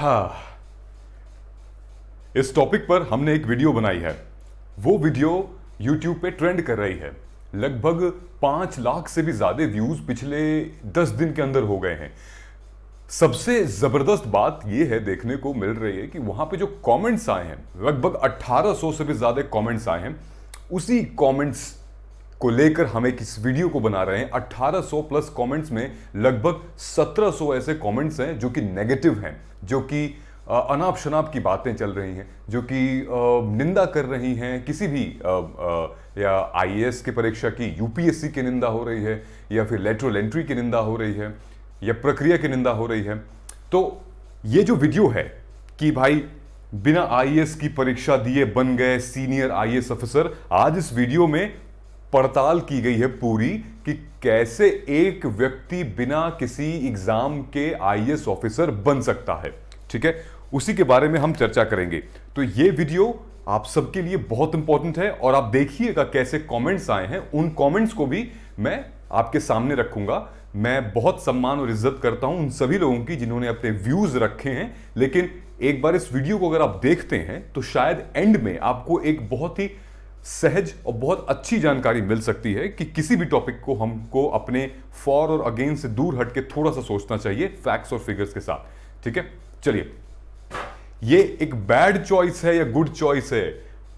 हाँ। इस टॉपिक पर हमने एक वीडियो बनाई है वो वीडियो यूट्यूब पे ट्रेंड कर रही है लगभग पांच लाख से भी ज़्यादा व्यूज़ पिछले दस दिन के अंदर हो गए हैं सबसे ज़बरदस्त बात यह है देखने को मिल रही है कि वहां पे जो कमेंट्स आए हैं लगभग 1800 से भी ज़्यादा कमेंट्स आए हैं उसी कमेंट्स को लेकर हम एक इस वीडियो को बना रहे हैं 1800 प्लस कमेंट्स में लगभग 1700 ऐसे कमेंट्स हैं जो कि नेगेटिव हैं जो कि अनाप शनाप की बातें चल रही हैं जो कि निंदा कर रही हैं किसी भी आ, आ, या आई की परीक्षा की यूपीएससी की निंदा हो रही है या फिर लेटरल एंट्री की निंदा हो रही है या प्रक्रिया की निंदा हो रही है तो ये जो वीडियो है कि भाई बिना आईएएस की परीक्षा दिए बन गए सीनियर आईएएस ऑफिसर आज इस वीडियो में पड़ताल की गई है पूरी कि कैसे एक व्यक्ति बिना किसी एग्जाम के आई ऑफिसर बन सकता है ठीक है उसी के बारे में हम चर्चा करेंगे तो ये वीडियो आप सबके लिए बहुत इंपॉर्टेंट है और आप देखिएगा कैसे कमेंट्स आए हैं उन कमेंट्स को भी मैं आपके सामने रखूंगा मैं बहुत सम्मान और इज्जत करता हूं उन सभी लोगों की जिन्होंने अपने व्यूज रखे हैं लेकिन एक बार इस वीडियो को अगर आप देखते हैं तो शायद एंड में आपको एक बहुत ही सहज और बहुत अच्छी जानकारी मिल सकती है कि किसी भी टॉपिक को हमको अपने फॉर और अगेंस्ट से दूर हट के थोड़ा सा सोचना चाहिए फैक्ट्स और फिगर्स के साथ ठीक है चलिए ये एक बैड चॉइस है या गुड चॉइस है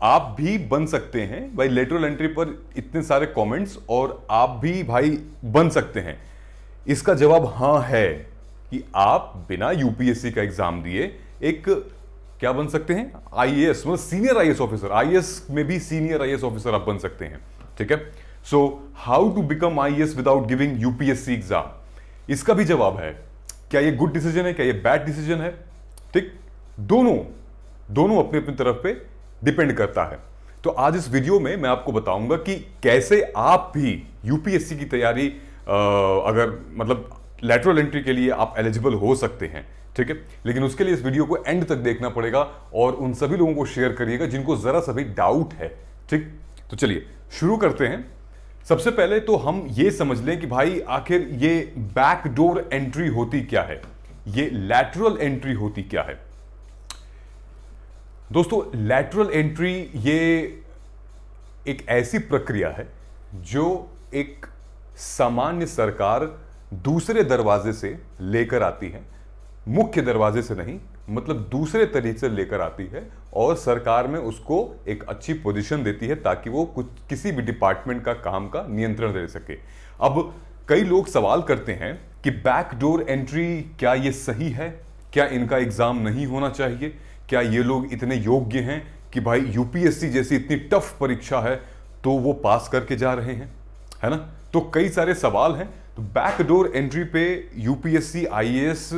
आप भी बन सकते हैं भाई लेटरल एंट्री पर इतने सारे कमेंट्स और आप भी भाई बन सकते हैं इसका जवाब हाँ है कि आप बिना यूपीएससी का एग्जाम दिए एक क्या बन सकते हैं आई मतलब सीनियर आई ऑफिसर आई में भी सीनियर आई ऑफिसर आप बन सकते हैं ठीक है so how to become I without giving UPSC exam इसका भी जवाब है क्या ये गुड डिसीजन है क्या ये बैड डिसीजन है ठीक दोनों दोनों अपने अपनी तरफ पे डिपेंड करता है तो आज इस वीडियो में मैं आपको बताऊंगा कि कैसे आप भी यूपीएससी की तैयारी अगर मतलब लेटरल एंट्री के लिए आप एलिजिबल हो सकते हैं ठीक है लेकिन उसके लिए इस वीडियो को एंड तक देखना पड़ेगा और उन सभी लोगों को शेयर करिएगा जिनको ज़रा सा भी डाउट है ठीक तो चलिए शुरू करते हैं सबसे पहले तो हम ये समझ लें कि भाई आखिर ये बैकडोर एंट्री होती क्या है ये लैटरल एंट्री होती क्या है दोस्तों लैटरल एंट्री ये एक ऐसी प्रक्रिया है जो एक सामान्य सरकार दूसरे दरवाजे से लेकर आती है मुख्य दरवाजे से नहीं मतलब दूसरे तरीके से लेकर आती है और सरकार में उसको एक अच्छी पोजीशन देती है ताकि वो कुछ किसी भी डिपार्टमेंट का काम का नियंत्रण दे सके अब कई लोग सवाल करते हैं कि बैकडोर एंट्री क्या ये सही है क्या इनका एग्ज़ाम नहीं होना चाहिए क्या ये लोग इतने योग्य हैं कि भाई यूपीएससी जैसी इतनी टफ परीक्षा है तो वो पास करके जा रहे हैं है ना तो कई सारे सवाल हैं तो बैकडोर एंट्री पे यूपीएससी आईएएस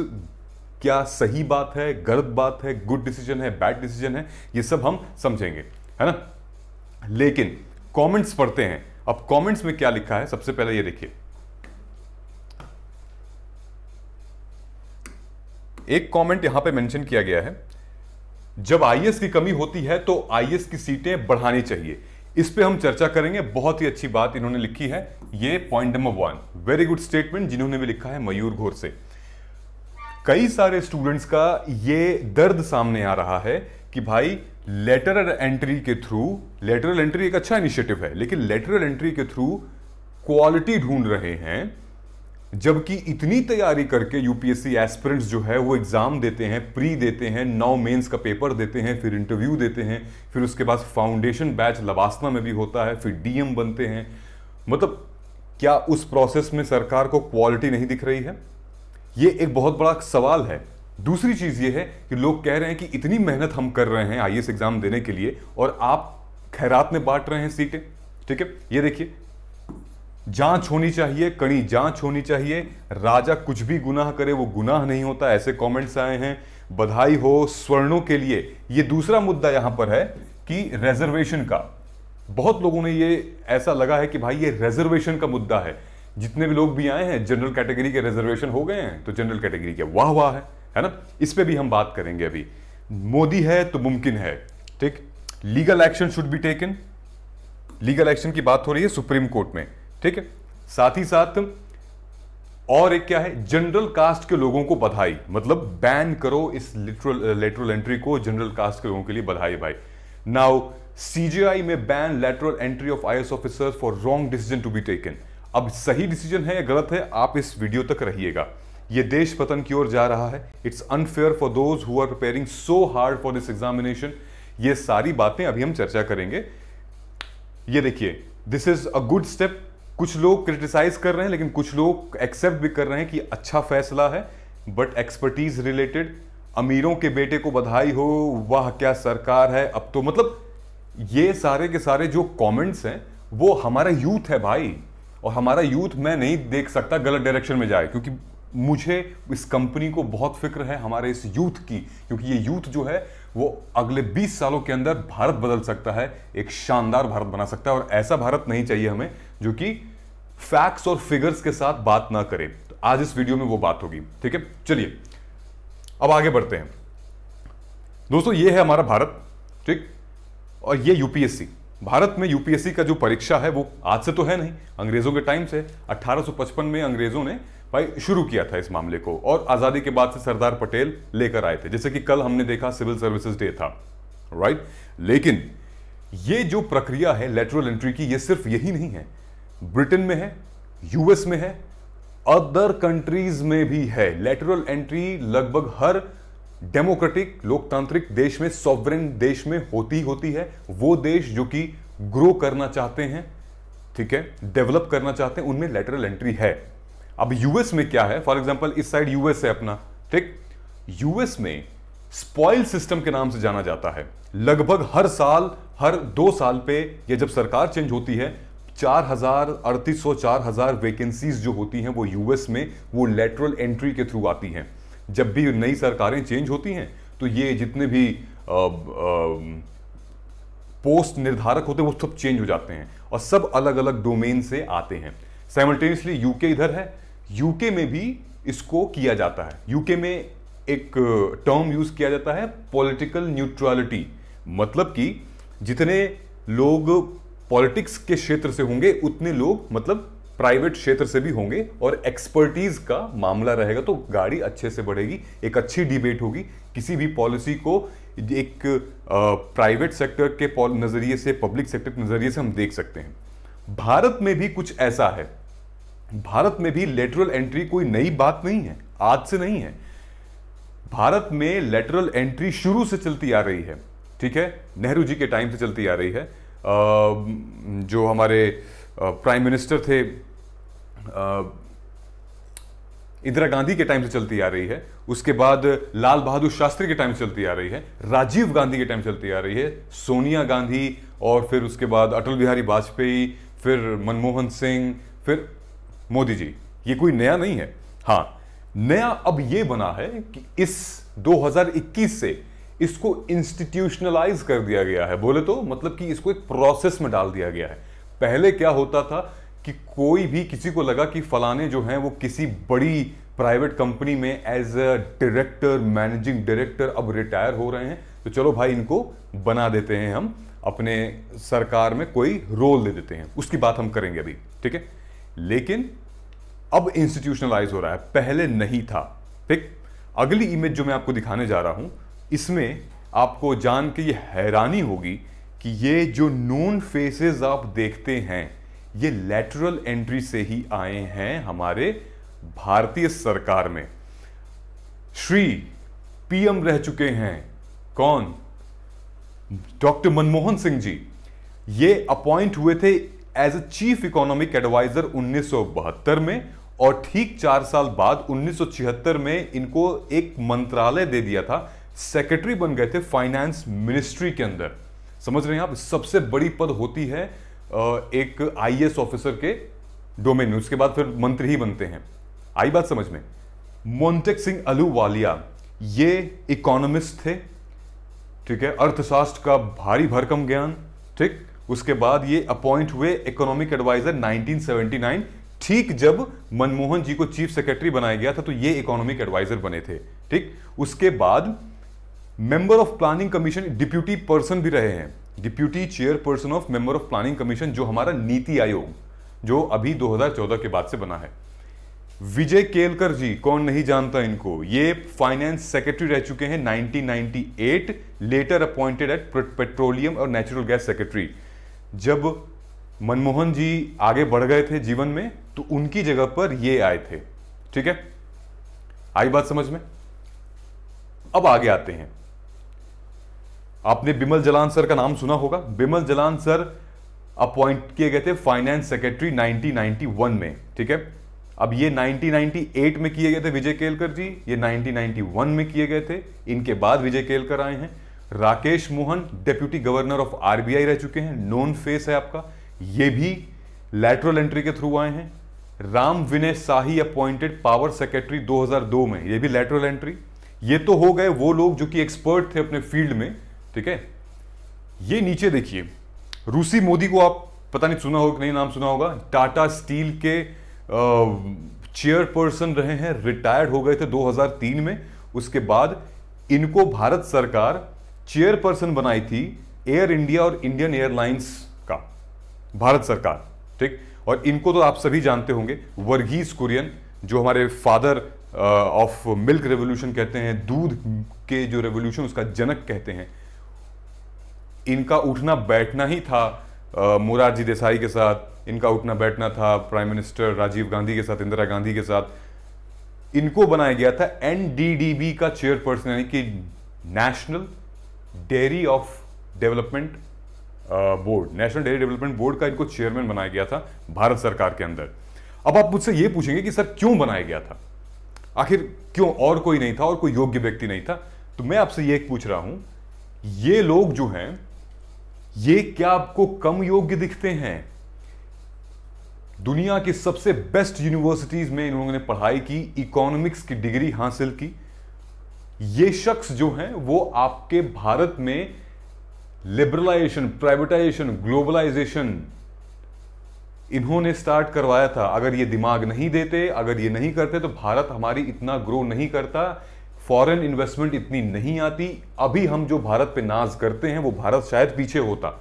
क्या सही बात है गलत बात है गुड डिसीजन है बैड डिसीजन है ये सब हम समझेंगे है ना लेकिन कमेंट्स पढ़ते हैं अब कमेंट्स में क्या लिखा है सबसे पहले ये देखिए एक कमेंट यहां पे मेंशन किया गया है जब आईएएस की कमी होती है तो आईएएस की सीटें बढ़ानी चाहिए इस पे हम चर्चा करेंगे बहुत ही अच्छी बात इन्होंने लिखी है ये point number one very good statement जिन्होंने भी लिखा है मयूर घोर से कई सारे स्टूडेंट्स का ये दर्द सामने आ रहा है कि भाई लेटरल एंट्री के थ्रू लेटरल एंट्री एक अच्छा इनिशिएटिव है लेकिन लेटरल एंट्री के थ्रू क्वालिटी ढूंढ रहे हैं जबकि इतनी तैयारी करके यूपीएससी एस्पिरेंट्स जो है वो एग्ज़ाम देते हैं प्री देते हैं नौ मेंस का पेपर देते हैं फिर इंटरव्यू देते हैं फिर उसके बाद फाउंडेशन बैच लवासना में भी होता है फिर डीएम बनते हैं मतलब क्या उस प्रोसेस में सरकार को क्वालिटी नहीं दिख रही है ये एक बहुत बड़ा सवाल है दूसरी चीज़ ये है कि लोग कह रहे हैं कि इतनी मेहनत हम कर रहे हैं आई एग्ज़ाम देने के लिए और आप खैरात में बांट रहे हैं सीटें ठीक है ये देखिए जांच होनी चाहिए कड़ी जांच होनी चाहिए राजा कुछ भी गुनाह करे वो गुनाह नहीं होता ऐसे कमेंट्स आए हैं बधाई हो स्वर्णों के लिए ये दूसरा मुद्दा यहां पर है कि रेजर्वेशन का बहुत लोगों ने ये ऐसा लगा है कि भाई ये रेजर्वेशन का मुद्दा है जितने भी लोग भी आए हैं जनरल कैटेगरी के रिजर्वेशन हो गए हैं तो जनरल कैटेगरी के वाह वाह है है ना इस पर भी हम बात करेंगे अभी मोदी है तो मुमकिन है ठीक legal action should be taken legal action की बात हो रही है सुप्रीम कोर्ट में ठीक है साथ ही साथ और एक क्या है जनरल कास्ट के लोगों को बधाई मतलब बैन करो इस लिटरल लेटरल एंट्री को जनरल कास्ट के लोगों के लिए बधाई भाई नाउ सीजीआई में ban lateral entry of as officers for wrong decision to be taken अब सही डिसीजन है या गलत है आप इस वीडियो तक रहिएगा ये देश पतन की ओर जा रहा है it's unfair for those who are preparing so hard for this examination ये सारी बातें अभी हम चर्चा करेंगे ये देखिए this is a good step कुछ लोग क्रिटिसाइज कर रहे हैं लेकिन कुछ लोग एक्सेप्ट भी कर रहे हैं कि अच्छा फैसला है बट एक्सपर्टीज रिलेटेड अमीरों के बेटे को बधाई हो वह क्या सरकार है अब तो मतलब ये सारे के सारे जो कमेंट्स हैं वो हमारा यूथ है भाई और हमारा यूथ मैं नहीं देख सकता गलत डायरेक्शन में जाए क्योंकि मुझे इस कंपनी को बहुत फिक्र है हमारे इस यूथ की क्योंकि ये यूथ जो है वो अगले 20 सालों के अंदर भारत बदल सकता है एक शानदार भारत बना सकता है और ऐसा भारत नहीं चाहिए हमें जो कि फैक्ट्स और फिगर्स के साथ बात ना करे तो आज इस वीडियो में वो बात होगी ठीक है चलिए अब आगे बढ़ते हैं दोस्तों ये है हमारा भारत ठीक और ये यूपीएससी भारत में यूपीएससी का जो परीक्षा है वो आज से तो है नहीं अंग्रेज़ों के टाइम से 1855 में अंग्रेज़ों ने भाई शुरू किया था इस मामले को और आज़ादी के बाद से सरदार पटेल लेकर आए थे जैसे कि कल हमने देखा सिविल सर्विसेज डे था राइट लेकिन ये जो प्रक्रिया है लेटरल एंट्री की ये सिर्फ यही नहीं है ब्रिटेन में है यूएस में है अदर कंट्रीज में भी है लेटरल एंट्री लगभग हर डेमोक्रेटिक लोकतांत्रिक देश में सॉवरेन देश में होती होती है वो देश जो कि ग्रो करना चाहते हैं ठीक है डेवलप करना चाहते हैं उनमें लेटरल एंट्री है अब यूएस में क्या है फॉर एग्जाम्पल इस साइड यूएस है अपना ठीक यूएस में स्पॉइल सिस्टम के नाम से जाना जाता है लगभग हर साल हर दो साल पे या जब सरकार चेंज होती है चार हजार अड़तीस सौ चार हजार वैकेंसीज जो होती हैं वो यूएस में वो लेटरल एंट्री के थ्रू आती हैं जब भी नई सरकारें चेंज होती हैं तो ये जितने भी आ, आ, पोस्ट निर्धारक होते हैं वो सब चेंज हो जाते हैं और सब अलग अलग डोमेन से आते हैं साइमल्टेनियसली यूके इधर है यूके में भी इसको किया जाता है यूके में एक टर्म यूज किया जाता है पॉलिटिकल न्यूट्रलिटी मतलब कि जितने लोग पॉलिटिक्स के क्षेत्र से होंगे उतने लोग मतलब प्राइवेट क्षेत्र से भी होंगे और एक्सपर्टीज का मामला रहेगा तो गाड़ी अच्छे से बढ़ेगी एक अच्छी डिबेट होगी किसी भी पॉलिसी को एक प्राइवेट सेक्टर के नज़रिए से पब्लिक सेक्टर के नज़रिए से हम देख सकते हैं भारत में भी कुछ ऐसा है भारत में भी लेटरल एंट्री कोई नई बात नहीं है आज से नहीं है भारत में लेटरल एंट्री शुरू से चलती आ रही है ठीक है नेहरू जी के टाइम से चलती आ रही है जो हमारे प्राइम मिनिस्टर थे इंदिरा गांधी के टाइम से चलती आ रही है उसके बाद लाल बहादुर शास्त्री के टाइम से चलती आ रही है राजीव गांधी के टाइम से चलती आ रही है सोनिया गांधी और फिर उसके बाद अटल बिहारी वाजपेयी फिर मनमोहन सिंह फिर मोदी जी ये कोई नया नहीं है हाँ नया अब ये बना है कि इस 2021 से इसको इंस्टीट्यूशनलाइज कर दिया गया है बोले तो मतलब कि इसको एक प्रोसेस में डाल दिया गया है पहले क्या होता था कि कोई भी किसी को लगा कि फलाने जो हैं वो किसी बड़ी प्राइवेट कंपनी में as a director managing director अब रिटायर हो रहे हैं तो चलो भाई इनको बना देते हैं हम अपने सरकार में कोई रोल दे देते हैं उसकी बात हम करेंगे अभी ठीक है लेकिन अब इंस्टीट्यूशनलाइज हो रहा है पहले नहीं था ठीक अगली इमेज जो मैं आपको दिखाने जा रहा हूं इसमें आपको जान के ये हैरानी होगी कि ये जो नून फेसेस आप देखते हैं ये लेटरल एंट्री से ही आए हैं हमारे भारतीय सरकार में श्री पीएम रह चुके हैं कौन डॉक्टर मनमोहन सिंह जी ये अपॉइंट हुए थे as a chief economic adviser 1972 में और ठीक चार साल बाद 1976 में इनको एक मंत्रालय दे दिया था सेक्रेटरी बन गए थे फाइनेंस मिनिस्ट्री के अंदर समझ रहे हैं आप सबसे बड़ी पद होती है एक आई ऑफिसर के डोमेन में उसके बाद फिर मंत्री ही बनते हैं आई बात समझ में मोन्टेक सिंह वालिया ये इकोनॉमिस्ट थे ठीक है अर्थशास्त्र का भारी भरकम ज्ञान ठीक उसके बाद ये अपॉइंट हुए इकोनॉमिक एडवाइजर 1979 ठीक जब मनमोहन जी को चीफ सेक्रेटरी बनाया गया था तो ये इकोनॉमिक एडवाइजर बने थे ठीक उसके बाद member of planning commission deputy person भी रहे हैं deputy chairperson of member of planning commission जो हमारा नीति आयोग जो अभी 2014 के बाद से बना है विजय केलकर जी कौन नहीं जानता इनको ये फाइनेंस सेक्रेटरी रह चुके हैं 1998 लेटर अपॉइंटेड एट पेट्रोलियम और नेचुरल गैस सेक्रेटरी जब मनमोहन जी आगे बढ़ गए थे जीवन में तो उनकी जगह पर ये आए थे ठीक है आई बात समझ में अब आगे आते हैं आपने बिमल जलान सर का नाम सुना होगा बिमल जलान सर अपॉइंट किए गए थे फाइनेंस सेक्रेटरी 1991 में ठीक है अब ये 1998 में किए गए थे विजय केलकर जी ये 1991 में किए गए थे इनके बाद विजय केलकर आए हैं Rakesh Mohan deputy governor of RBI रह चुके हैं नोन फेस है आपका ये भी लेटरल एंट्री के थ्रू आए हैं Ram Vinay Shahi appointed power secretary 2002 में ये भी लेटरल एंट्री ये तो हो गए वो लोग जो कि एक्सपर्ट थे अपने फील्ड में ठीक है ये नीचे देखिए रूसी मोदी को आप पता नहीं सुना होगा नहीं नाम सुना होगा टाटा स्टील के चेयरपर्सन रहे हैं रिटायर्ड हो गए थे 2003 में उसके बाद इनको भारत सरकार चेयरपर्सन बनाई थी एयर इंडिया और इंडियन एयरलाइंस का भारत सरकार ठीक और इनको तो आप सभी जानते होंगे वर्गीज कुरियन जो हमारे फादर ऑफ मिल्क रेवोल्यूशन कहते हैं दूध के जो रेवोल्यूशन उसका जनक कहते हैं इनका उठना बैठना ही था मोरारजी देसाई के साथ इनका उठना बैठना था प्राइम मिनिस्टर राजीव गांधी के साथ इंदिरा गांधी के साथ इनको बनाया गया था एनडीडीबी का चेयरपर्सन यानी कि national dairy of development board national dairy development board का इनको चेयरमैन बनाया गया था भारत सरकार के अंदर अब आप मुझसे ये पूछेंगे कि सर क्यों बनाया गया था आखिर क्यों और कोई नहीं था और कोई योग्य व्यक्ति नहीं था तो मैं आपसे ये पूछ रहा हूं ये लोग जो हैं ये क्या आपको कम योग्य दिखते हैं दुनिया की सबसे बेस्ट यूनिवर्सिटीज में इन्होंने पढ़ाई की इकोनॉमिक्स की डिग्री हासिल की ये शख्स जो हैं वो आपके भारत में लिबरलाइजेशन प्राइवेटाइजेशन ग्लोबलाइजेशन इन्होंने स्टार्ट करवाया था अगर ये दिमाग नहीं देते अगर ये नहीं करते तो भारत हमारी इतना ग्रो नहीं करता फॉरेन इन्वेस्टमेंट इतनी नहीं आती अभी हम जो भारत पे नाज करते हैं वो भारत शायद पीछे होता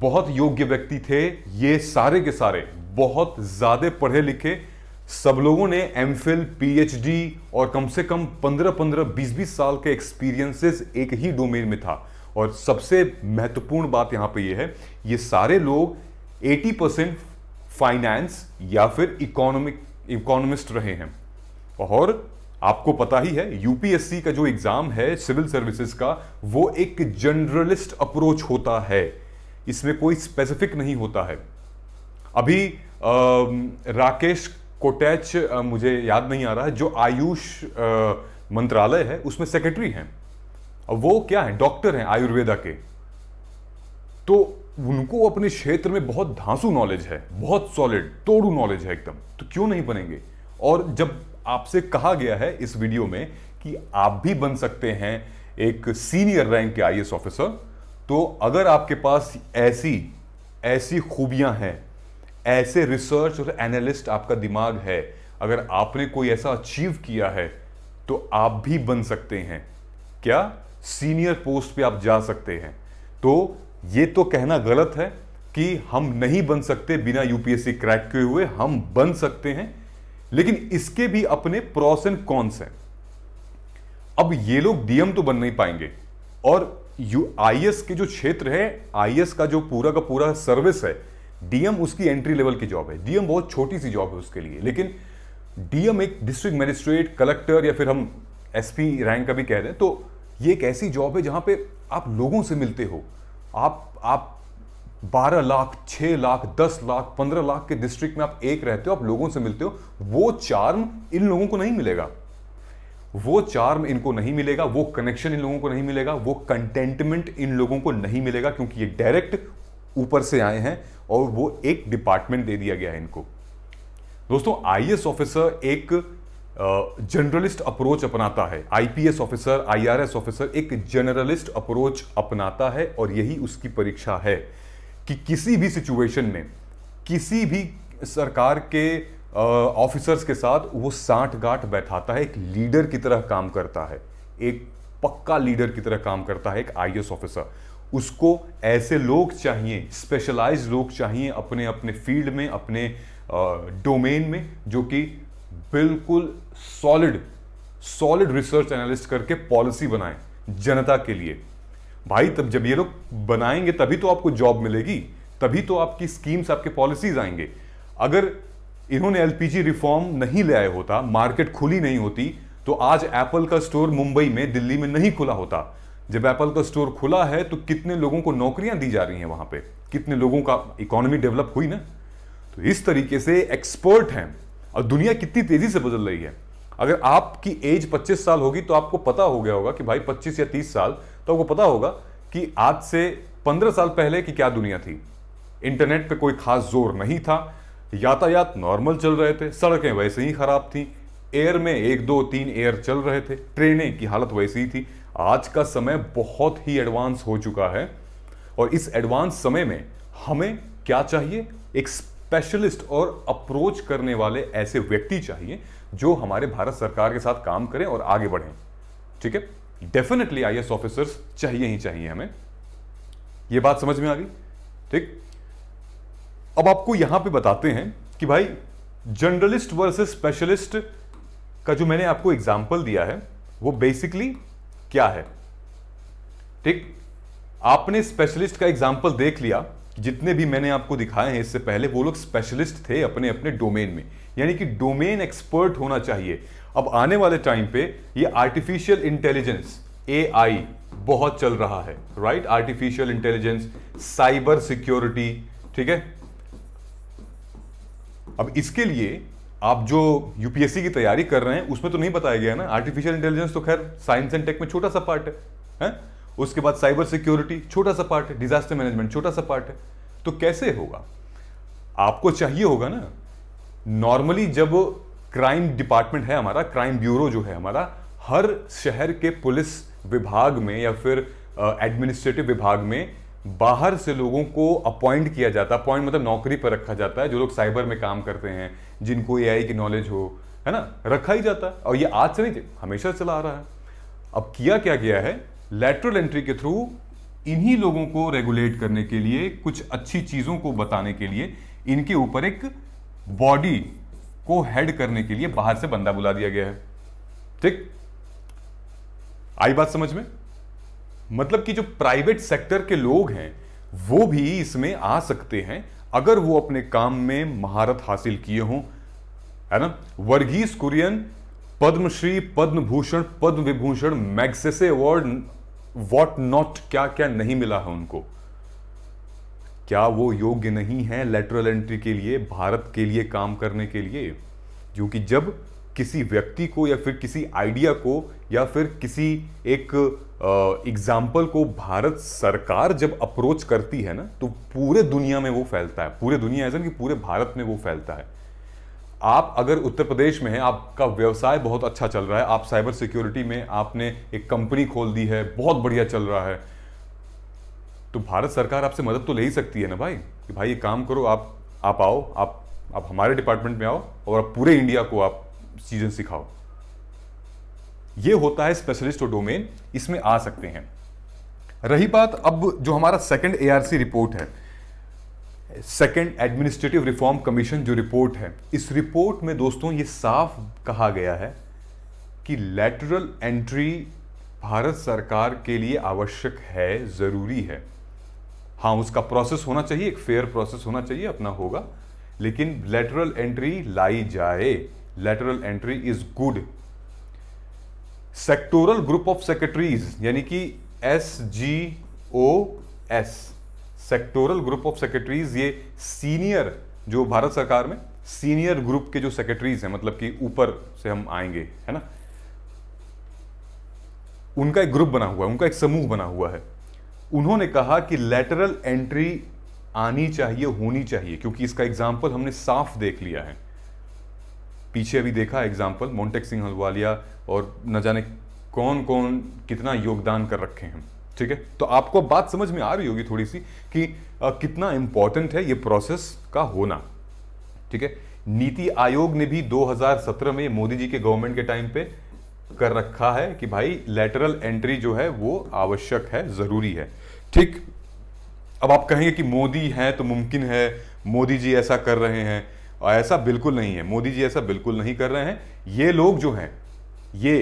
बहुत योग्य व्यक्ति थे ये सारे के सारे बहुत ज्यादा पढ़े लिखे सब लोगों ने एम फिल पीएचडी और कम से कम पंद्रह पंद्रह बीस बीस साल के एक्सपीरियंसेस एक ही डोमेन में था और सबसे महत्वपूर्ण बात यहां पे ये यह है ये सारे लोग 80 परसेंट फाइनेंस या फिर इकोनॉमिक इकोनॉमिस्ट रहे हैं और आपको पता ही है यूपीएससी का जो एग्जाम है सिविल सर्विसेज का वो एक जनरलिस्ट अप्रोच होता है इसमें कोई स्पेसिफिक नहीं होता है अभी आ, राकेश कोटैच मुझे याद नहीं आ रहा है जो आयुष मंत्रालय है उसमें सेक्रेटरी हैं अब वो क्या है डॉक्टर हैं आयुर्वेदा के तो उनको अपने क्षेत्र में बहुत धांसू नॉलेज है बहुत सॉलिड तोड़ू नॉलेज है एकदम तो क्यों नहीं बनेंगे और जब आपसे कहा गया है इस वीडियो में कि आप भी बन सकते हैं एक सीनियर रैंक के आईएएस ऑफिसर तो अगर आपके पास ऐसी ऐसी खूबियां हैं ऐसे रिसर्च और एनालिस्ट आपका दिमाग है अगर आपने कोई ऐसा अचीव किया है तो आप भी बन सकते हैं क्या सीनियर पोस्ट पे आप जा सकते हैं तो ये तो कहना गलत है कि हम नहीं बन सकते बिना यूपीएससी क्रैक किए हुए हम बन सकते हैं लेकिन इसके भी अपने प्रोस एंड कॉन्स हैं अब ये लोग डीएम तो बन नहीं पाएंगे और यू आईएस के जो क्षेत्र है आईएस का जो पूरा का पूरा सर्विस है डीएम उसकी एंट्री लेवल की जॉब है डीएम बहुत छोटी सी जॉब है उसके लिए लेकिन डीएम एक डिस्ट्रिक्ट मैजिस्ट्रेट कलेक्टर या फिर हम एसपी रैंक का भी कह रहे हैं तो ये एक ऐसी जॉब है जहां पे आप लोगों से मिलते हो आप आप बारह लाख छह लाख दस लाख पंद्रह लाख के डिस्ट्रिक्ट में आप एक रहते हो आप लोगों से मिलते हो वो चार्म इन लोगों को नहीं मिलेगा वो चार्म इनको नहीं मिलेगा वो कनेक्शन इन लोगों को नहीं मिलेगा वो कंटेंटमेंट इन लोगों को नहीं मिलेगा क्योंकि ये डायरेक्ट ऊपर से आए हैं और वो एक डिपार्टमेंट दे दिया गया है इनको दोस्तों आई ऑफिसर एक जनरलिस्ट अप्रोच अपनाता है आईपीएस ऑफिसर आईआरएस ऑफिसर एक जनरलिस्ट अप्रोच अपनाता है और यही उसकी परीक्षा है कि किसी भी सिचुएशन में किसी भी सरकार के ऑफिसर्स के साथ वो साठ गांठ बैठाता है एक लीडर की तरह काम करता है एक पक्का लीडर की तरह काम करता है एक आई ऑफिसर उसको ऐसे लोग चाहिए स्पेशलाइज लोग चाहिए अपने अपने फील्ड में अपने डोमेन में जो कि बिल्कुल सॉलिड सॉलिड रिसर्च एनालिस्ट करके पॉलिसी बनाए जनता के लिए भाई तब जब ये लोग बनाएंगे तभी तो आपको जॉब मिलेगी तभी तो आपकी स्कीम्स आपके पॉलिसीज आएंगे अगर इन्होंने एलपीजी रिफॉर्म नहीं ले आया होता मार्केट खुली नहीं होती तो आज एप्पल का स्टोर मुंबई में दिल्ली में नहीं खुला होता जब एप्पल का स्टोर खुला है तो कितने लोगों को नौकरियां दी जा रही हैं वहां पे कितने लोगों का इकोनॉमी डेवलप हुई ना तो इस तरीके से एक्सपर्ट हैं और दुनिया कितनी तेजी से बदल रही है अगर आपकी एज 25 साल होगी तो आपको पता हो गया होगा कि भाई 25 या 30 साल तो आपको पता होगा कि आज से पंद्रह साल पहले की क्या दुनिया थी इंटरनेट पे कोई खास जोर नहीं था यातायात नॉर्मल चल रहे थे सड़कें वैसे ही खराब थी एयर में एक दो तीन एयर चल रहे थे ट्रेनें की हालत वैसी ही थी आज का समय बहुत ही एडवांस हो चुका है और इस एडवांस समय में हमें क्या चाहिए एक स्पेशलिस्ट और अप्रोच करने वाले ऐसे व्यक्ति चाहिए जो हमारे भारत सरकार के साथ काम करें और आगे बढ़ें ठीक है डेफिनेटली आई ऑफिसर्स चाहिए ही चाहिए हमें यह बात समझ में आ गई ठीक अब आपको यहां पे बताते हैं कि भाई जर्नलिस्ट वर्सेस स्पेशलिस्ट का जो मैंने आपको एग्जाम्पल दिया है वो बेसिकली क्या है ठीक आपने स्पेशलिस्ट का एग्जाम्पल देख लिया जितने भी मैंने आपको दिखाए हैं इससे पहले वो लोग स्पेशलिस्ट थे अपने अपने डोमेन में यानी कि डोमेन एक्सपर्ट होना चाहिए अब आने वाले टाइम पे ये आर्टिफिशियल इंटेलिजेंस ए बहुत चल रहा है right artificial intelligence cyber security ठीक है अब इसके लिए आप जो यूपीएससी की तैयारी कर रहे हैं उसमें तो नहीं बताया गया ना आर्टिफिशियल इंटेलिजेंस तो खैर साइंस एंड टेक में छोटा सा पार्ट है, है? उसके बाद साइबर सिक्योरिटी छोटा सा पार्ट है डिजास्टर मैनेजमेंट छोटा सा पार्ट है तो कैसे होगा आपको चाहिए होगा ना नॉर्मली जब क्राइम डिपार्टमेंट है हमारा क्राइम ब्यूरो जो है हमारा हर शहर के पुलिस विभाग में या फिर एडमिनिस्ट्रेटिव विभाग में बाहर से लोगों को अपॉइंट किया जाता है अपॉइंट मतलब नौकरी पर रखा जाता है जो लोग साइबर में काम करते हैं जिनको ए की नॉलेज हो है ना रखा ही जाता है और ये आज से नहीं हमेशा चला आ रहा है अब किया क्या गया है लेटरल एंट्री के थ्रू इन्हीं लोगों को रेगुलेट करने के लिए कुछ अच्छी चीज़ों को बताने के लिए इनके ऊपर एक बॉडी को हेड करने के लिए बाहर से बंदा बुला दिया गया है ठीक आई बात समझ में मतलब कि जो प्राइवेट सेक्टर के लोग हैं वो भी इसमें आ सकते हैं अगर वो अपने काम में महारत हासिल किए हों है ना Verghese Kurien Padma Shri Padma Bhushan Padma Vibhushan Magsaysay award what not क्या क्या नहीं मिला है उनको क्या वो योग्य नहीं है लेटरल एंट्री के लिए भारत के लिए काम करने के लिए जो कि जब किसी व्यक्ति को या फिर किसी आइडिया को या फिर किसी एक एग्जाम्पल को भारत सरकार जब अप्रोच करती है ना तो पूरे दुनिया में वो फैलता है पूरे दुनिया ऐसा कि पूरे भारत में वो फैलता है आप अगर उत्तर प्रदेश में हैं आपका व्यवसाय बहुत अच्छा चल रहा है आप साइबर सिक्योरिटी में आपने एक कंपनी खोल दी है बहुत बढ़िया चल रहा है तो भारत सरकार आपसे मदद तो ले ही सकती है ना भाई कि भाई ये काम करो आप आप आओ आप आप हमारे डिपार्टमेंट में आओ और आप पूरे इंडिया को आप सीजन सिखाओ ये होता है स्पेशलिस्ट और डोमेन इसमें आ सकते हैं रही बात अब जो हमारा सेकंड एआरसी रिपोर्ट है सेकंड एडमिनिस्ट्रेटिव रिफॉर्म कमीशन जो रिपोर्ट है इस रिपोर्ट में दोस्तों ये साफ कहा गया है कि लेटरल एंट्री भारत सरकार के लिए आवश्यक है ज़रूरी है हाँ उसका प्रोसेस होना चाहिए एक फेयर प्रोसेस होना चाहिए अपना होगा लेकिन लेटरल एंट्री लाई जाए lateral entry is good sectoral group of secretaries यानी कि S G O S sectoral group of secretaries ये सीनियर जो भारत सरकार में सीनियर ग्रुप के जो सेक्रेटरीज हैं मतलब कि ऊपर से हम आएंगे है ना उनका एक ग्रुप बना हुआ है उनका एक समूह बना हुआ है उन्होंने कहा कि लेटरल एंट्री आनी चाहिए होनी चाहिए क्योंकि इसका एग्जाम्पल हमने साफ देख लिया है पीछे अभी देखा एग्जाम्पल मोन्टेक सिंह हलवालिया और न जाने कौन कौन कितना योगदान कर रखे हैं ठीक है तो आपको बात समझ में आ रही होगी थोड़ी सी कि आ, कितना इंपॉर्टेंट है ये प्रोसेस का होना ठीक है नीति आयोग ने भी 2017 में मोदी जी के गवर्नमेंट के टाइम पे कर रखा है कि भाई लेटरल एंट्री जो है वो आवश्यक है ज़रूरी है ठीक अब आप कहेंगे कि मोदी हैं तो मुमकिन है मोदी जी ऐसा कर रहे हैं और ऐसा बिल्कुल नहीं है मोदी जी ऐसा बिल्कुल नहीं कर रहे हैं ये लोग जो हैं ये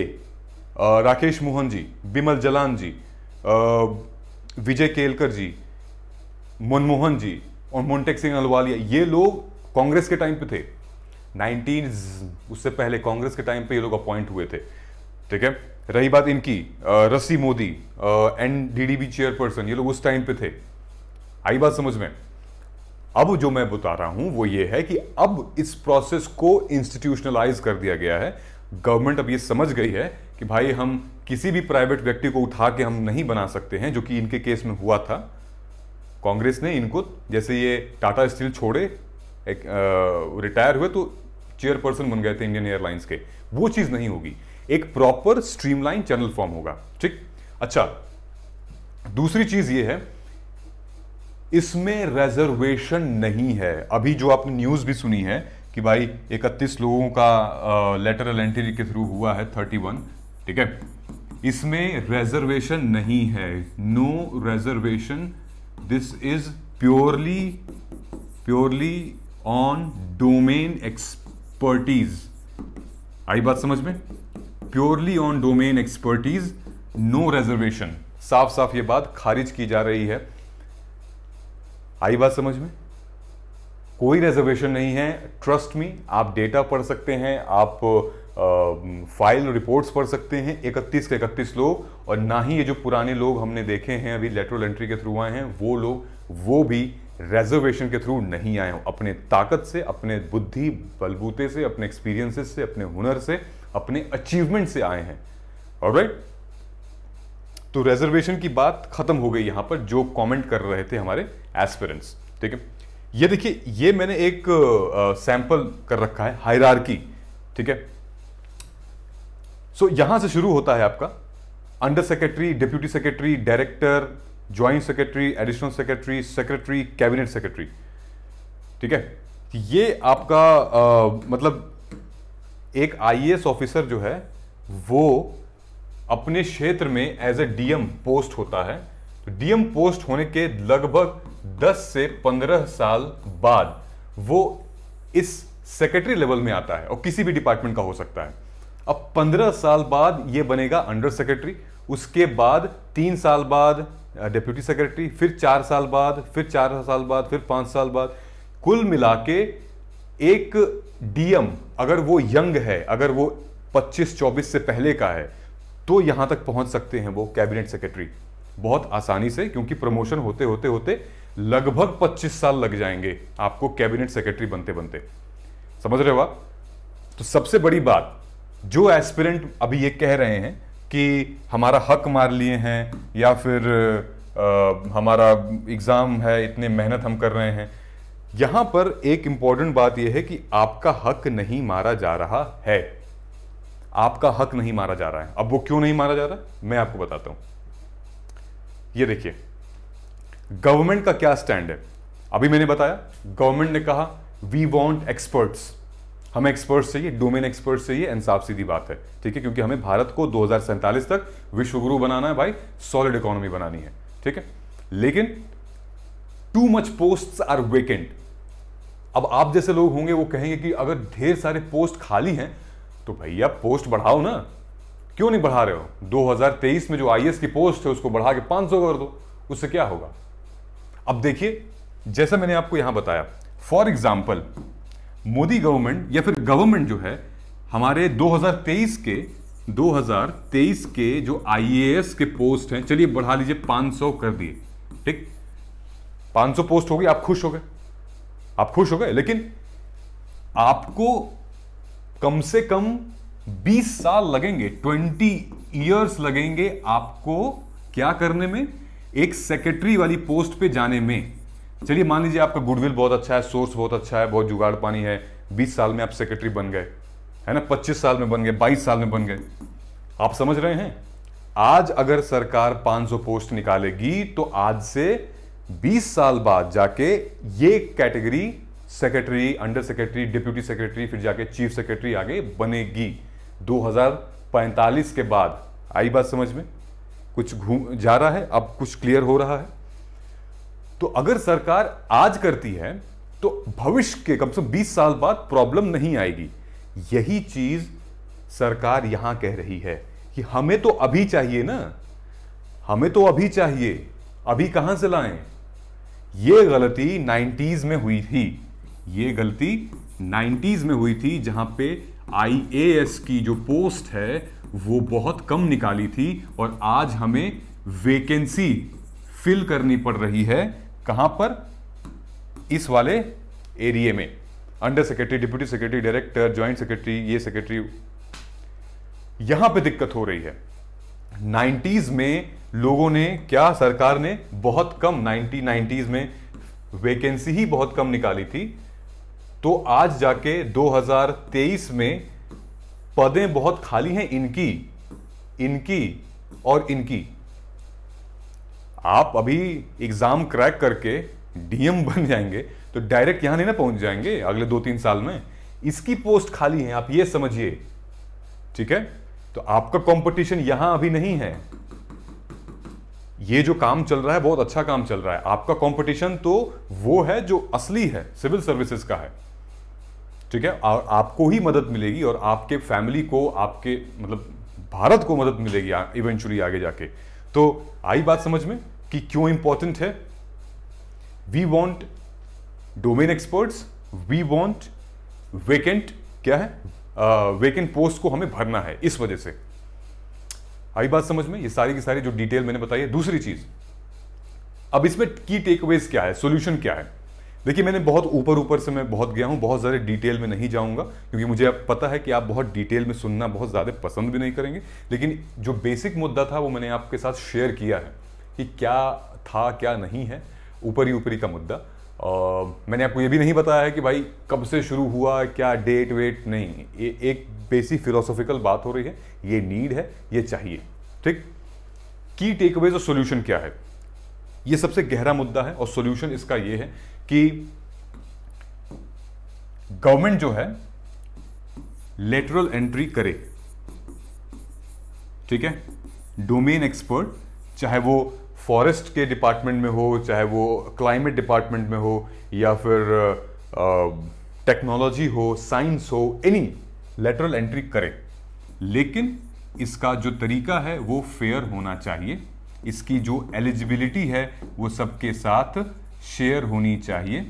राकेश मोहन जी बिमल जलान जी विजय केलकर जी मनमोहन जी और मोन्टेक सिंह अलवालिया ये लोग कांग्रेस के टाइम पे थे नाइनटीन उससे पहले कांग्रेस के टाइम पे ये लोग अपॉइंट हुए थे ठीक है रही बात इनकी रसी मोदी एन चेयरपर्सन ये लोग उस टाइम पे थे आई बात समझ में अब जो मैं बता रहा हूं वो ये है कि अब इस प्रोसेस को इंस्टीट्यूशनलाइज कर दिया गया है गवर्नमेंट अब ये समझ गई है कि भाई हम किसी भी प्राइवेट व्यक्ति को उठा के हम नहीं बना सकते हैं जो कि इनके केस में हुआ था कांग्रेस ने इनको जैसे ये टाटा स्टील छोड़े एक रिटायर हुए तो चेयरपर्सन बन गए थे इंडियन एयरलाइंस के वो चीज़ नहीं होगी एक प्रॉपर स्ट्रीमलाइन चैनल फॉर्म होगा ठीक अच्छा दूसरी चीज ये है इसमें रिजर्वेशन नहीं है अभी जो आपने न्यूज भी सुनी है कि भाई 31 लोगों का लेटर एल एंट्री के थ्रू हुआ है 31 ठीक है इसमें रिजर्वेशन नहीं है no reservation this is purely purely on domain expertise आई बात समझ में purely on domain expertise no reservation साफ साफ ये बात खारिज की जा रही है आई बात समझ में कोई रिजर्वेशन नहीं है ट्रस्ट मी आप डेटा पढ़ सकते हैं आप फाइल रिपोर्ट्स पढ़ सकते हैं इकतीस के इकतीस लोग और ना ही ये जो पुराने लोग हमने देखे हैं अभी लेटरल एंट्री के थ्रू आए हैं वो लोग वो भी रिजर्वेशन के थ्रू नहीं आए हों अपने ताकत से अपने बुद्धि बलबूते से अपने एक्सपीरियंसेस से अपने हुनर से अपने अचीवमेंट से आए हैं और राइट तो रिजर्वेशन की बात खत्म हो गई यहां पर जो कमेंट कर रहे थे हमारे एस्पिरेंट्स ठीक है ये देखिए ये मैंने एक सैंपल कर रखा है हायरार्की ठीक है सो यहां से शुरू होता है आपका under secretary deputy secretary director joint secretary additional secretary secretary cabinet secretary ठीक है ये आपका आ, मतलब एक आईएएस ऑफिसर जो है वो अपने क्षेत्र में एज ए डीएम पोस्ट होता है तो डीएम पोस्ट होने के लगभग 10 से 15 साल बाद वो इस सेक्रेटरी लेवल में आता है और किसी भी डिपार्टमेंट का हो सकता है अब 15 साल बाद ये बनेगा अंडर सेक्रेटरी उसके बाद तीन साल बाद डिप्यूटी uh, सेक्रेटरी फिर चार साल बाद फिर चार साल बाद फिर पाँच साल बाद कुल मिला के एक डीएम अगर वो यंग है अगर वो 25-24 से पहले का है तो यहां तक पहुंच सकते हैं वो कैबिनेट सेक्रेटरी बहुत आसानी से क्योंकि प्रमोशन होते होते होते लगभग 25 साल लग जाएंगे आपको कैबिनेट सेक्रेटरी बनते बनते समझ रहे हो आप तो सबसे बड़ी बात जो एस्पिरेंट अभी ये कह रहे हैं कि हमारा हक मार लिए हैं या फिर आ, हमारा एग्ज़ाम है इतने मेहनत हम कर रहे हैं यहां पर एक इंपॉर्टेंट बात यह है कि आपका हक नहीं मारा जा रहा है आपका हक नहीं मारा जा रहा है अब वो क्यों नहीं मारा जा रहा है मैं आपको बताता हूं ये देखिए गवर्नमेंट का क्या स्टैंड है अभी मैंने बताया गवर्नमेंट ने कहा वी वॉन्ट एक्सपर्ट्स हमें एक्सपर्ट्स चाहिए डोमेन एक्सपर्ट्स चाहिए इंसाफ सीधी बात है ठीक है क्योंकि हमें भारत को दो तक विश्वगुरु बनाना है भाई सॉलिड इकोनॉमी बनानी है ठीक है लेकिन too much post are vacant अब आप जैसे लोग होंगे वो कहेंगे कि अगर ढेर सारे पोस्ट खाली हैं तो भैया पोस्ट बढ़ाओ ना क्यों नहीं बढ़ा रहे हो 2023 में जो आई e की पोस्ट है उसको बढ़ा के 500 कर दो उससे क्या होगा अब देखिए जैसा मैंने आपको यहां बताया फॉर एग्जाम्पल मोदी गवर्नमेंट या फिर गवर्नमेंट जो है हमारे 2023 के 2023 के जो आईएएस e के पोस्ट हैं चलिए बढ़ा लीजिए 500 कर दिए ठीक 500 पोस्ट होगी आप खुश हो गए आप खुश हो गए लेकिन आपको कम से कम 20 साल लगेंगे 20 इयर्स लगेंगे आपको क्या करने में एक सेक्रेटरी वाली पोस्ट पे जाने में चलिए मान लीजिए आपका गुडविल बहुत अच्छा है सोर्स बहुत अच्छा है बहुत जुगाड़ पानी है 20 साल में आप सेक्रेटरी बन गए है ना 25 साल में बन गए 22 साल में बन गए आप समझ रहे हैं आज अगर सरकार 500 पोस्ट निकालेगी तो आज से 20 साल बाद जाके ये category secretary under secretary deputy secretary फिर जाके चीफ सेक्रेटरी आगे बनेगी 2045 के बाद आई बात समझ में कुछ घूम जा रहा है अब कुछ क्लियर हो रहा है तो अगर सरकार आज करती है तो भविष्य के कम से कम बीस साल बाद प्रॉब्लम नहीं आएगी यही चीज सरकार यहां कह रही है कि हमें तो अभी चाहिए ना हमें तो अभी चाहिए अभी कहां से लाएं ये गलती 90s में हुई थी ये गलती 90s में हुई थी जहां पे आई की जो पोस्ट है वो बहुत कम निकाली थी और आज हमें वेकेंसी फिल करनी पड़ रही है कहां पर इस वाले एरिए में under secretary deputy secretary director joint secretary ये सेक्रेटरी यहां पे दिक्कत हो रही है 90s में लोगों ने क्या सरकार ने बहुत कम नाइनटी नाइन्टीज में वैकेंसी ही बहुत कम निकाली थी तो आज जाके 2023 में पदें बहुत खाली हैं इनकी इनकी और इनकी आप अभी एग्जाम क्रैक करके डीएम बन जाएंगे तो डायरेक्ट यहां नहीं ना पहुंच जाएंगे अगले दो तीन साल में इसकी पोस्ट खाली है आप ये समझिए ठीक है तो आपका कंपटीशन यहां अभी नहीं है ये जो काम चल रहा है बहुत अच्छा काम चल रहा है आपका कंपटीशन तो वो है जो असली है सिविल सर्विसेज का है ठीक है और आपको ही मदद मिलेगी और आपके फैमिली को आपके मतलब भारत को मदद मिलेगी इवेंचुअली आगे जाके तो आई बात समझ में कि क्यों इंपॉर्टेंट है we want domain experts we want vacant क्या है वेकेंट uh, पोस्ट को हमें भरना है इस वजह से आई बात समझ में ये सारी की सारी जो डिटेल मैंने बताई है दूसरी चीज अब इसमें की टेकअवेज क्या है सोल्यूशन क्या है देखिए मैंने बहुत ऊपर ऊपर से मैं बहुत गया हूँ बहुत ज़्यादा डिटेल में नहीं जाऊँगा क्योंकि मुझे अब पता है कि आप बहुत डिटेल में सुनना बहुत ज़्यादा पसंद भी नहीं करेंगे लेकिन जो बेसिक मुद्दा था वो मैंने आपके साथ शेयर किया है कि क्या था क्या नहीं है ऊपरी ऊपरी का मुद्दा मैंने आपको ये भी नहीं बताया है कि भाई कब से शुरू हुआ क्या डेट वेट नहीं ये एक बेसिक फिलोसॉफिकल बात हो रही है ये नीड है ये चाहिए ठीक की टेकअवेज और सोल्यूशन क्या है ये सबसे गहरा मुद्दा है और सोल्यूशन इसका ये है कि गवर्नमेंट जो है लेटरल एंट्री करे ठीक है डोमेन एक्सपर्ट चाहे वो फॉरेस्ट के डिपार्टमेंट में हो चाहे वो क्लाइमेट डिपार्टमेंट में हो या फिर टेक्नोलॉजी हो साइंस हो एनी लेटरल एंट्री करें लेकिन इसका जो तरीका है वो फेयर होना चाहिए इसकी जो एलिजिबिलिटी है वो सबके साथ शेयर होनी चाहिए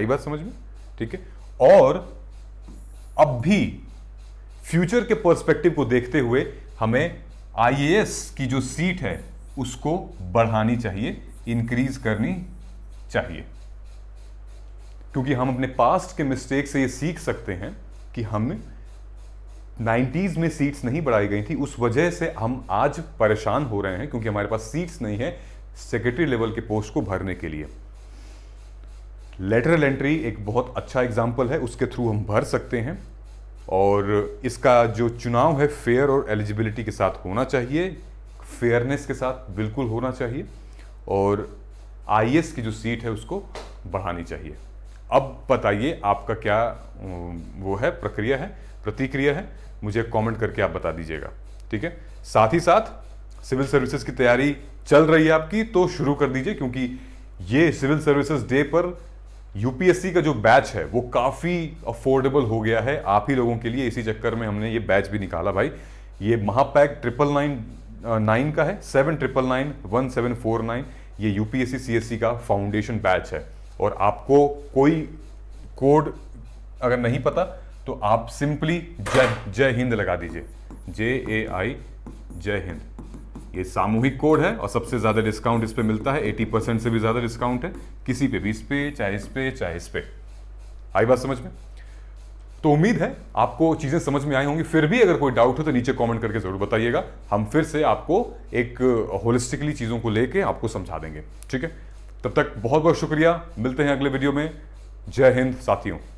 आई बात समझ में ठीक है और अब भी फ्यूचर के पर्सपेक्टिव को देखते हुए हमें आईएएस की जो सीट है उसको बढ़ानी चाहिए इंक्रीज करनी चाहिए क्योंकि हम अपने पास्ट के मिस्टेक से ये सीख सकते हैं कि हम 90s में सीट्स नहीं बढ़ाई गई थी उस वजह से हम आज परेशान हो रहे हैं क्योंकि हमारे पास सीट्स नहीं है सेक्रेटरी लेवल के पोस्ट को भरने के लिए लेटरल एंट्री एक बहुत अच्छा एग्जाम्पल है उसके थ्रू हम भर सकते हैं और इसका जो चुनाव है फेयर और एलिजिबिलिटी के साथ होना चाहिए फेयरनेस के साथ बिल्कुल होना चाहिए और आई की जो सीट है उसको बढ़ानी चाहिए अब बताइए आपका क्या वो है प्रक्रिया है प्रतिक्रिया है मुझे कमेंट करके आप बता दीजिएगा ठीक है साथ ही साथ सिविल सर्विसेज की तैयारी चल रही है आपकी तो शुरू कर दीजिए क्योंकि ये सिविल सर्विसेज डे पर यूपीएससी का जो बैच है वो काफ़ी अफोर्डेबल हो गया है आप ही लोगों के लिए इसी चक्कर में हमने ये बैच भी निकाला भाई ये महापैक ट्रिपल नाइन नाइन का है seven triple nine one seven four nine ये यूपीएससी सीएससी का फाउंडेशन बैच है और आपको कोई कोड अगर नहीं पता तो आप सिंपली जय जय हिंद लगा दीजिए जे ए आई जय हिंद ये सामूहिक कोड है और सबसे ज़्यादा डिस्काउंट इस पर मिलता है 80 परसेंट से भी ज़्यादा डिस्काउंट है किसी पे भी इस पे चाहे इस पे चाहे इस पे आई बात समझ में तो उम्मीद है आपको चीज़ें समझ में आई होंगी फिर भी अगर कोई डाउट हो तो नीचे कमेंट करके ज़रूर बताइएगा हम फिर से आपको एक होलिस्टिकली चीज़ों को लेके आपको समझा देंगे ठीक है तब तक बहुत बहुत शुक्रिया मिलते हैं अगले वीडियो में जय हिंद साथियों